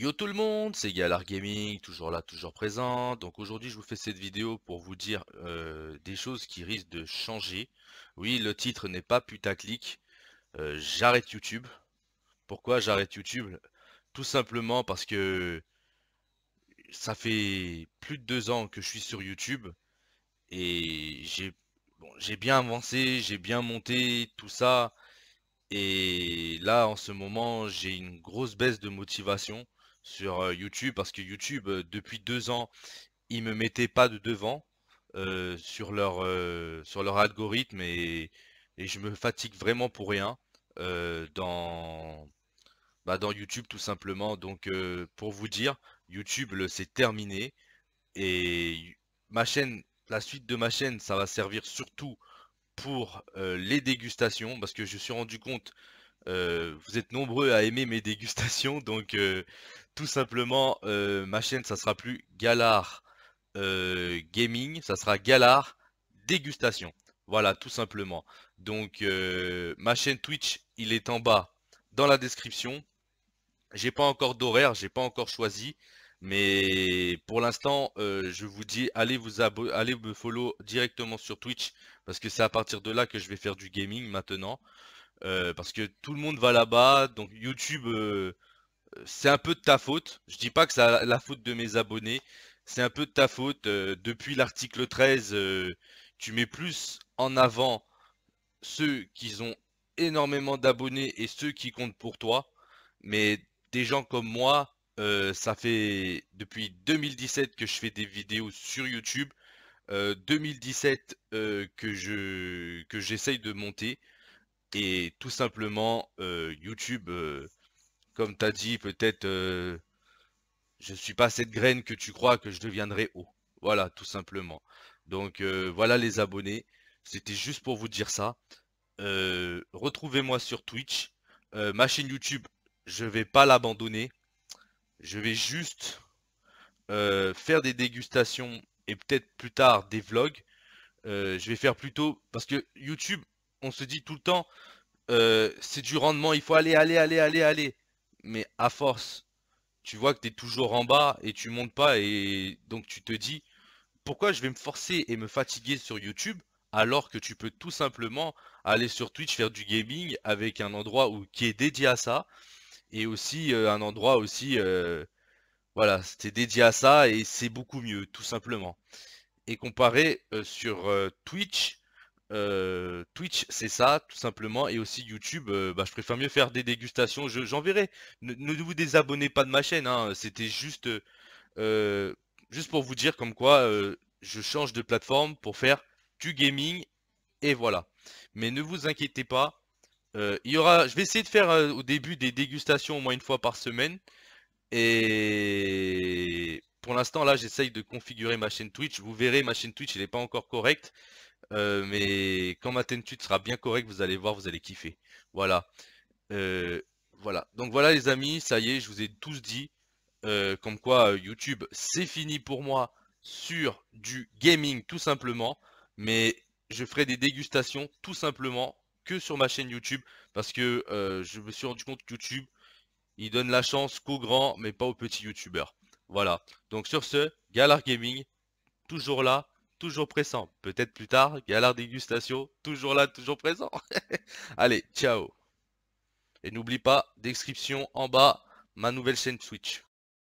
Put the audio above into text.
Yo tout le monde, c'est Galar Gaming, toujours là, toujours présent. Donc aujourd'hui, je vous fais cette vidéo pour vous dire euh, des choses qui risquent de changer. Oui, le titre n'est pas putaclic. Euh, j'arrête YouTube. Pourquoi j'arrête YouTube Tout simplement parce que ça fait plus de deux ans que je suis sur YouTube et j'ai bon, bien avancé, j'ai bien monté, tout ça. Et là, en ce moment, j'ai une grosse baisse de motivation sur euh, YouTube parce que YouTube, euh, depuis deux ans, ils me mettaient pas de devant euh, sur, leur, sur leur algorithme et, je me fatigue vraiment pour rien dans, bah, dans YouTube tout simplement. Donc pour vous dire, YouTube c'est terminé et ma chaîne, la suite de ma chaîne, ça va servir surtout pour les dégustations parce que je suis rendu compte euh, vous êtes nombreux à aimer mes dégustations, donc euh, tout simplement, euh, ma chaîne, ça sera plus Galard Gaming, ça sera Galard Dégustation. Voilà, tout simplement. Donc, ma chaîne Twitch, il est en bas dans la description. J'ai pas encore d'horaire, j'ai pas encore choisi. Mais pour l'instant, je vous dis, allez vous allez me follow directement sur Twitch, parce que c'est à partir de là que je vais faire du gaming maintenant. Euh, parce que tout le monde va là-bas, donc YouTube, euh, euh, c'est un peu de ta faute. Je dis pas que c'est la faute de mes abonnés, c'est un peu de ta faute. depuis l'article 13, tu mets plus en avant ceux qui ont énormément d'abonnés et ceux qui comptent pour toi. Mais des gens comme moi, ça fait depuis 2017 que je fais des vidéos sur YouTube. 2017 que je que j'essaye de monter et tout simplement euh, YouTube, euh, comme tu as dit, peut-être euh, je ne suis pas cette graine que tu crois que je deviendrai haut. Voilà, tout simplement. Donc voilà les abonnés. C'était juste pour vous dire ça. Retrouvez-moi sur Twitch. ma chaîne YouTube, je vais pas l'abandonner. Je vais juste faire des dégustations et peut-être plus tard des vlogs. je vais faire plutôt parce que YouTube, on se dit tout le temps, euh, c'est du rendement, il faut aller, aller, aller, aller, aller. Mais à force, tu vois que tu es toujours en bas et tu montes pas et donc tu te dis, pourquoi je vais me forcer et me fatiguer sur YouTube alors que tu peux tout simplement aller sur Twitch faire du gaming avec un endroit où, qui est dédié à ça et aussi euh, un endroit aussi euh, voilà c'était dédié à ça et c'est beaucoup mieux tout simplement et comparé sur Twitch euh, Twitch, c'est ça, tout simplement. Et aussi YouTube, euh, bah, je préfère mieux faire des dégustations. J'enverrai. Je, ne, ne, vous désabonnez pas de ma chaîne. Hein. C'était juste, euh, juste pour vous dire comme quoi je change de plateforme pour faire du gaming. Et voilà. Mais ne vous inquiétez pas. il y aura, je vais essayer de faire au début des dégustations au moins une fois par semaine. Et pour l'instant, là, j'essaye de configurer ma chaîne Twitch. Vous verrez, ma chaîne Twitch, elle n'est pas encore correcte. Euh, mais quand ma tenue sera bien correcte, vous allez voir, vous allez kiffer. Voilà. Euh, voilà. Donc voilà les amis, ça y est, je vous ai tous dit. Euh, comme quoi YouTube, c'est fini pour moi sur du gaming tout simplement. Mais je ferai des dégustations tout simplement que sur ma chaîne YouTube. Parce que je me suis rendu compte que YouTube, il donne la chance qu'aux grands, mais pas aux petits youtubeurs. Voilà. Donc sur ce, Galar Gaming, toujours là toujours présent. Peut-être plus tard, galère dégustation, toujours là, toujours présent. Allez, ciao. Et n'oublie pas, description en bas, ma nouvelle chaîne Switch.